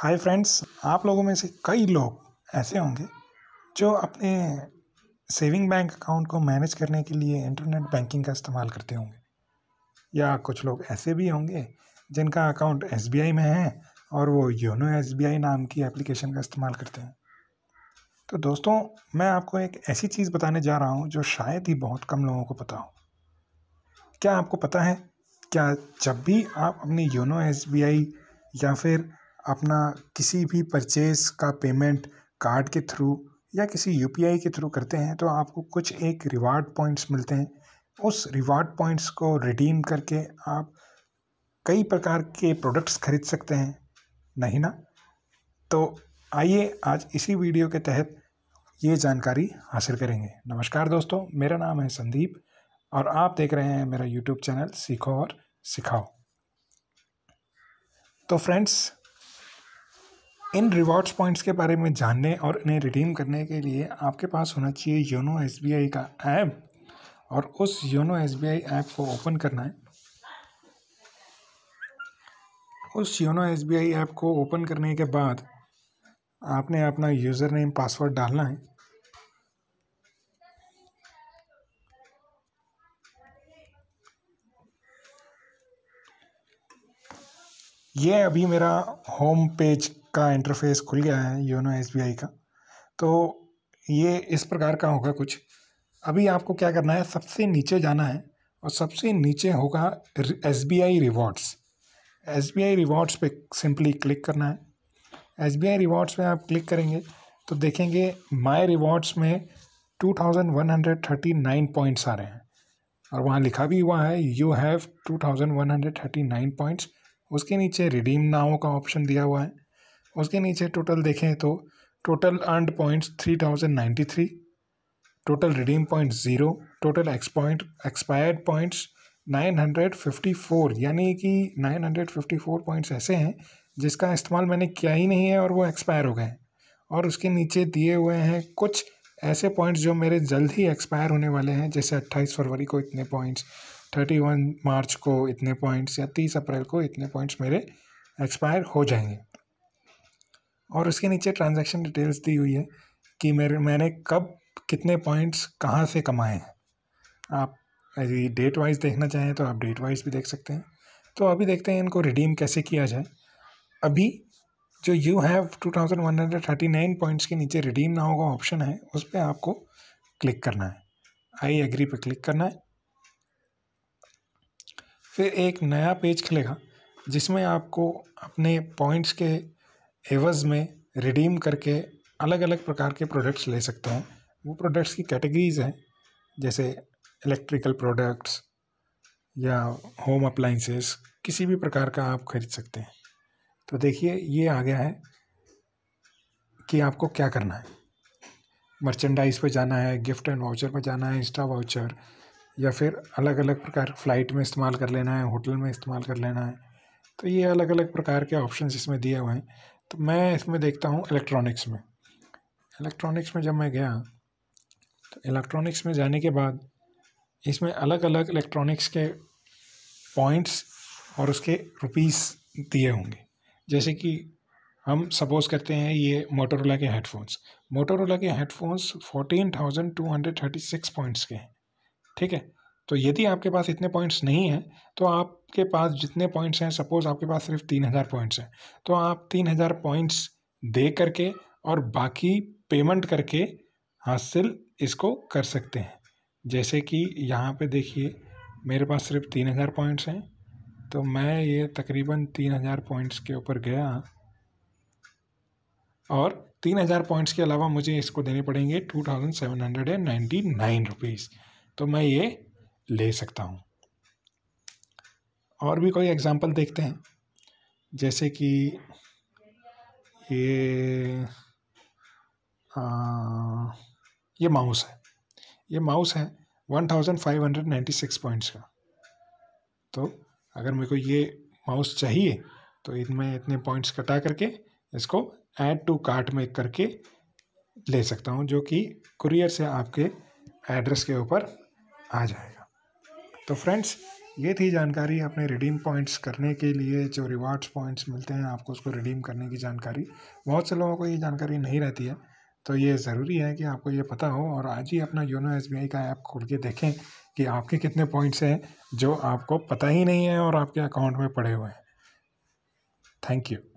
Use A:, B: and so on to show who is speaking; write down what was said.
A: hi friends आप लोगों में से कई लोग ऐसे होंगे जो अपने सेविंग बैंक अकाउंट को मैनेज करने के लिए इंटरनेट बैंकिंग का इस्तेमाल करते होंगे या कुछ लोग ऐसे भी होंगे जिनका अकाउंट एस में है और वो योनो एस नाम की एप्लीकेशन का इस्तेमाल करते हैं तो दोस्तों मैं आपको एक ऐसी चीज़ बताने जा रहा हूँ जो शायद ही बहुत कम लोगों को पता हो क्या आपको पता है क्या जब भी आप अपनी योनो एस या फिर अपना किसी भी परचेज़ का पेमेंट कार्ड के थ्रू या किसी यू पी आई के थ्रू करते हैं तो आपको कुछ एक रिवार्ड पॉइंट्स मिलते हैं उस रिवार्ड पॉइंट्स को रिडीम करके आप कई प्रकार के प्रोडक्ट्स खरीद सकते हैं नहीं ना तो आइए आज इसी वीडियो के तहत ये जानकारी हासिल करेंगे नमस्कार दोस्तों मेरा नाम है संदीप और आप देख रहे हैं मेरा यूट्यूब चैनल सीखो और सिखाओ तो फ्रेंड्स इन रिवॉर्ड्स पॉइंट्स के बारे में जानने और इन्हें रिडीम करने के लिए आपके पास होना चाहिए योनो एस का ऐप और उस योनो एस ऐप को ओपन करना है उस योनो एस ऐप को ओपन करने के बाद आपने अपना यूज़र नेम पासवर्ड डालना है ये अभी मेरा होम पेज का इंटरफेस खुल गया है योनो एस का तो ये इस प्रकार का होगा कुछ अभी आपको क्या करना है सबसे नीचे जाना है और सबसे नीचे होगा S B I rewards S B I rewards पर सिंपली क्लिक करना है एस बी आई रिवॉर्ड्स में आप क्लिक करेंगे तो देखेंगे माय रिवॉर्ड्स में two thousand one hundred thirty nine points आ रहे हैं और वहाँ लिखा भी हुआ है you have two thousand one hundred thirty nine points उसके नीचे रिडीम नाउ का ऑप्शन दिया हुआ है उसके नीचे टोटल देखें तो total earned points three thousand ninety three total redeem point zero total ex point expired points nine hundred fifty four यानी कि nine hundred fifty four points ऐसे हैं जिसका इस्तेमाल मैंने किया ही नहीं है और वो एक्सपायर हो गए हैं और उसके नीचे दिए हुए हैं कुछ ऐसे पॉइंट्स जो मेरे जल्द ही एक्सपायर होने वाले हैं जैसे अट्ठाईस फरवरी को इतने पॉइंट्स थर्टी वन मार्च को इतने पॉइंट्स या तीस अप्रैल को इतने पॉइंट्स मेरे एक्सपायर हो जाएंगे और उसके नीचे ट्रांजैक्शन डिटेल्स दी हुई है कि मेरे मैंने कब कितने पॉइंट्स कहाँ से कमाए हैं आप यदि डेट वाइज देखना चाहें तो आप डेट वाइज भी देख सकते हैं तो अभी देखते हैं इनको रिडीम कैसे किया जाए अभी जो you have two thousand one hundred thirty nine points के नीचे रिडीम ना होगा ऑप्शन है उस पर आपको क्लिक करना है आई एग्री पे क्लिक करना है फिर एक नया पेज खुलेगा जिसमें आपको अपने पॉइंट्स के एवज़ में रिडीम करके अलग अलग प्रकार के प्रोडक्ट्स ले सकते हैं वो प्रोडक्ट्स की कैटेगरीज़ हैं जैसे इलेक्ट्रिकल प्रोडक्ट्स या होम अप्लाइंसेस किसी भी प्रकार का आप खरीद सकते हैं तो देखिए ये आ गया है कि आपको क्या करना है मर्चेंडाइज पे जाना है गिफ्ट एंड वाउचर पे जाना है इंस्टा वाउचर या फिर अलग अलग प्रकार फ़्लाइट में इस्तेमाल कर लेना है होटल में इस्तेमाल कर लेना है तो ये अलग अलग प्रकार के ऑप्शंस इसमें दिए हुए हैं तो मैं इसमें देखता हूँ इलेक्ट्रॉनिक्स में इलेक्ट्रॉनिक्स में जब मैं गया तो इलेक्ट्रॉनिक्स में जाने के बाद इसमें अलग अलग इलेक्ट्रॉनिक्स के पॉइंट्स और उसके रुपीस दिए होंगे जैसे कि हम सपोज़ करते हैं ये मोटोरोला के हेडफोन्स मोटोरोला के headphones fourteen thousand two hundred thirty six points के हैं ठीक है तो यदि आपके पास इतने पॉइंट्स नहीं हैं तो आपके पास जितने पॉइंट्स हैं सपोज़ आपके पास सिर्फ तीन हज़ार पॉइंट्स हैं तो आप तीन हज़ार पॉइंट्स दे करके और बाकी पेमेंट करके हासिल इसको कर सकते हैं जैसे कि यहाँ पे देखिए मेरे पास सिर्फ तीन हज़ार पॉइंट्स हैं तो मैं ये तकरीबन तीन हज़ार पॉइंट्स के ऊपर गया और तीन हज़ार पॉइंट्स के अलावा मुझे इसको देने पड़ेंगे two thousand seven hundred and ninety nine rupees तो मैं ये ले सकता हूँ और भी कोई एग्ज़ाम्पल देखते हैं जैसे कि ये आ, ये माउस है ये माउस है one thousand five hundred ninety six points का तो अगर मेरे को ये माउस चाहिए तो इनमें इतने पॉइंट्स कटा करके इसको ऐड टू कार्ट में करके ले सकता हूँ जो कि कुरियर से आपके एड्रेस के ऊपर आ जाए तो फ्रेंड्स ये थी जानकारी अपने रिडीम पॉइंट्स करने के लिए जो रिवार्ड्स पॉइंट्स मिलते हैं आपको उसको रिडीम करने की जानकारी बहुत से लोगों को ये जानकारी नहीं रहती है तो ये ज़रूरी है कि आपको ये पता हो और आज ही अपना योनो एस का ऐप खोल के देखें कि आपके कितने पॉइंट्स हैं जो आपको पता ही नहीं है और आपके अकाउंट में पड़े हुए हैं थैंक यू